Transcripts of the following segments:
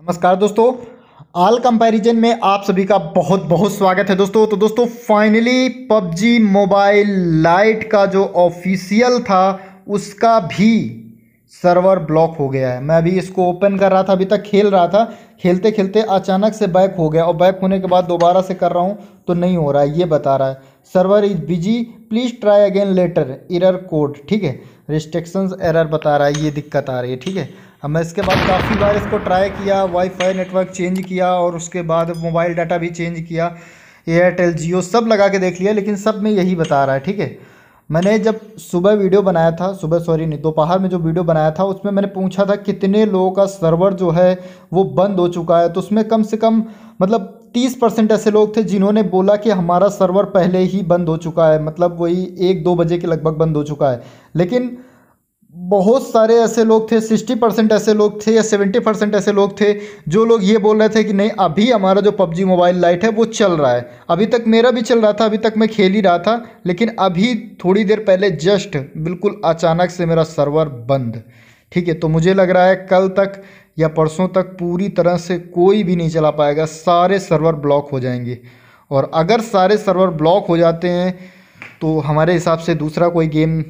नमस्कार दोस्तों आल कंपैरिजन में आप सभी का बहुत बहुत स्वागत है दोस्तों तो दोस्तों फाइनली पबजी मोबाइल लाइट का जो ऑफिशियल था उसका भी सर्वर ब्लॉक हो गया है मैं अभी इसको ओपन कर रहा था अभी तक खेल रहा था खेलते खेलते अचानक से बैक हो गया और बैक होने के बाद दोबारा से कर रहा हूँ तो नहीं हो रहा है ये बता रहा है server is busy please try again later error code ठीक है रिस्ट्रिक्शंस एरर बता रहा है ये दिक्कत आ रही है ठीक है हमें इसके बाद काफ़ी बार इसको ट्राई किया वाईफाई नेटवर्क चेंज किया और उसके बाद मोबाइल डाटा भी चेंज किया एयरटेल जियो सब लगा के देख लिया लेकिन सब में यही बता रहा है ठीक है मैंने जब सुबह वीडियो बनाया था सुबह सॉरी नहीं दोपहर में जो वीडियो बनाया था उसमें मैंने पूछा था कितने लोगों का सर्वर जो है वो बंद हो चुका है तो उसमें कम से कम मतलब तीस परसेंट ऐसे लोग थे जिन्होंने बोला कि हमारा सर्वर पहले ही बंद हो चुका है मतलब वही एक दो बजे के लगभग बंद हो चुका है लेकिन बहुत सारे ऐसे लोग थे सिक्सटी परसेंट ऐसे लोग थे या सेवेंटी परसेंट ऐसे लोग थे जो लोग ये बोल रहे थे कि नहीं अभी हमारा जो पबजी मोबाइल लाइट है वो चल रहा है अभी तक मेरा भी चल रहा था अभी तक मैं खेल ही रहा था लेकिन अभी थोड़ी देर पहले जस्ट बिल्कुल अचानक से मेरा सर्वर बंद ठीक है तो मुझे लग रहा है कल तक या परसों तक पूरी तरह से कोई भी नहीं चला पाएगा सारे सर्वर ब्लॉक हो जाएंगे और अगर सारे सर्वर ब्लॉक हो जाते हैं तो हमारे हिसाब से दूसरा कोई गेम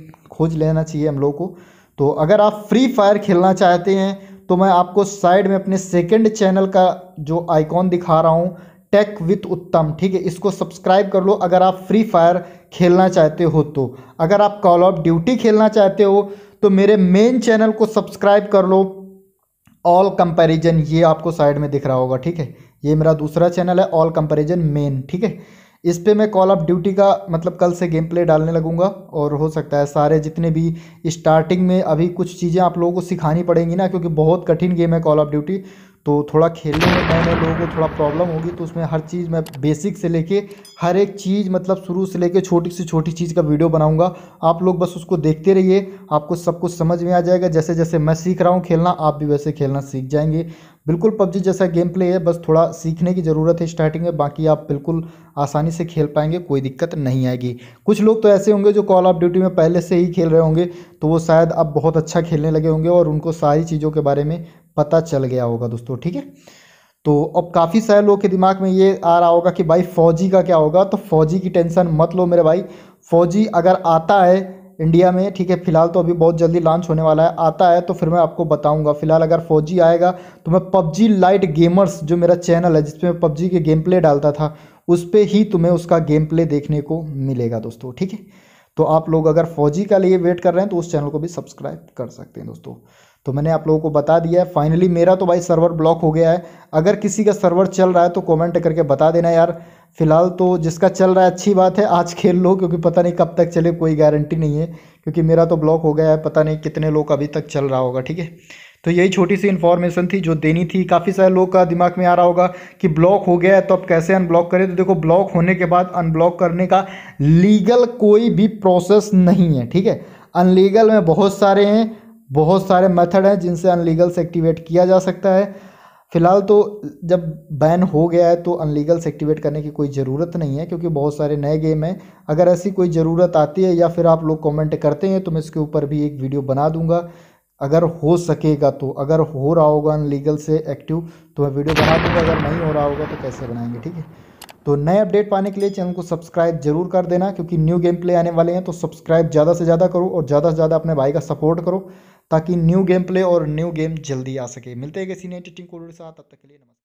खोज लेना चाहिए हम लोगों को तो अगर आप फ्री फायर खेलना चाहते हैं तो मैं आपको साइड में अपने सेकेंड चैनल का जो आइकॉन दिखा रहा हूँ टेक विथ उत्तम ठीक है इसको सब्सक्राइब कर लो अगर आप फ्री फायर खेलना चाहते हो तो अगर आप कॉल ऑफ ड्यूटी खेलना चाहते हो तो मेरे मेन चैनल को सब्सक्राइब कर लो ऑल कंपैरिजन ये आपको साइड में दिख रहा होगा ठीक है ये मेरा दूसरा चैनल है ऑल कंपैरिजन मेन ठीक है इस पर मैं कॉल ऑफ ड्यूटी का मतलब कल से गेम प्ले डालने लगूंगा और हो सकता है सारे जितने भी स्टार्टिंग में अभी कुछ चीज़ें आप लोगों को सिखानी पड़ेंगी ना क्योंकि बहुत कठिन गेम है कॉल ऑफ ड्यूटी तो थोड़ा खेलने में नए नए लोगों को थोड़ा प्रॉब्लम होगी तो उसमें हर चीज़ मैं बेसिक से लेके हर एक चीज़ मतलब शुरू से लेके छोटी से छोटी चीज़ का वीडियो बनाऊंगा आप लोग बस उसको देखते रहिए आपको सब कुछ समझ में आ जाएगा जैसे जैसे मैं सीख रहा हूँ खेलना आप भी वैसे खेलना सीख जाएंगे बिल्कुल पबजी जैसा गेम प्ले है बस थोड़ा सीखने की ज़रूरत है स्टार्टिंग में बाकी आप बिल्कुल आसानी से खेल पाएंगे कोई दिक्कत नहीं आएगी कुछ लोग तो ऐसे होंगे जो कॉल ऑफ ड्यूटी में पहले से ही खेल रहे होंगे तो वो शायद अब बहुत अच्छा खेलने लगे होंगे और उनको सारी चीज़ों के बारे में पता चल गया होगा दोस्तों ठीक है तो अब काफ़ी सारे लोग के दिमाग में ये आ रहा होगा कि भाई फौजी का क्या होगा तो फौजी की टेंशन मत लो मेरे भाई फौजी अगर आता है इंडिया में ठीक है फिलहाल तो अभी बहुत जल्दी लॉन्च होने वाला है आता है तो फिर मैं आपको बताऊंगा फिलहाल अगर फौजी आएगा तो मैं पबजी लाइट गेमर्स जो मेरा चैनल है जिसपे मैं पबजी के गेम प्ले डालता था उस पर ही तुम्हें उसका गेम प्ले देखने को मिलेगा दोस्तों ठीक है तो आप लोग अगर फौजी का लिए वेट कर रहे हैं तो उस चैनल को भी सब्सक्राइब कर सकते हैं दोस्तों तो मैंने आप लोगों को बता दिया है फाइनली मेरा तो भाई सर्वर ब्लॉक हो गया है अगर किसी का सर्वर चल रहा है तो कमेंट करके बता देना यार फिलहाल तो जिसका चल रहा है अच्छी बात है आज खेल लो क्योंकि पता नहीं कब तक चले कोई गारंटी नहीं है क्योंकि मेरा तो ब्लॉक हो गया है पता नहीं कितने लोग अभी तक चल रहा होगा ठीक है तो यही छोटी सी इन्फॉर्मेशन थी जो देनी थी काफ़ी सारे लोग का दिमाग में आ रहा होगा कि ब्लॉक हो गया है तो अब कैसे अनब्लॉक करें तो देखो ब्लॉक होने के बाद अनब्लॉक करने का लीगल कोई भी प्रोसेस नहीं है ठीक है अनलीगल में बहुत सारे हैं बहुत सारे मेथड हैं जिनसे अनलीगल से एक्टिवेट किया जा सकता है फ़िलहाल तो जब बैन हो गया है तो अनलीगल से एक्टिवेट करने की कोई ज़रूरत नहीं है क्योंकि बहुत सारे नए गेम हैं अगर ऐसी कोई ज़रूरत आती है या फिर आप लोग कमेंट करते हैं तो मैं इसके ऊपर भी एक वीडियो बना दूंगा अगर हो सकेगा तो अगर हो रहा होगा अनलीगल से एक्टिव तो मैं वीडियो बना दूंगा अगर नहीं हो रहा होगा तो कैसे बनाएंगे ठीक है तो नए अपडेट पाने के लिए चैनल को सब्सक्राइब जरूर कर देना क्योंकि न्यू गेम प्ले आने वाले हैं तो सब्सक्राइब ज़्यादा से ज़्यादा करो और ज़्यादा से ज़्यादा अपने भाई का सपोर्ट करो ताकि न्यू गेम प्ले और न्यू गेम जल्दी आ सके मिलते हैं किसी नई टिटिंग कोड के साथ तब तक के लिए नमस्कार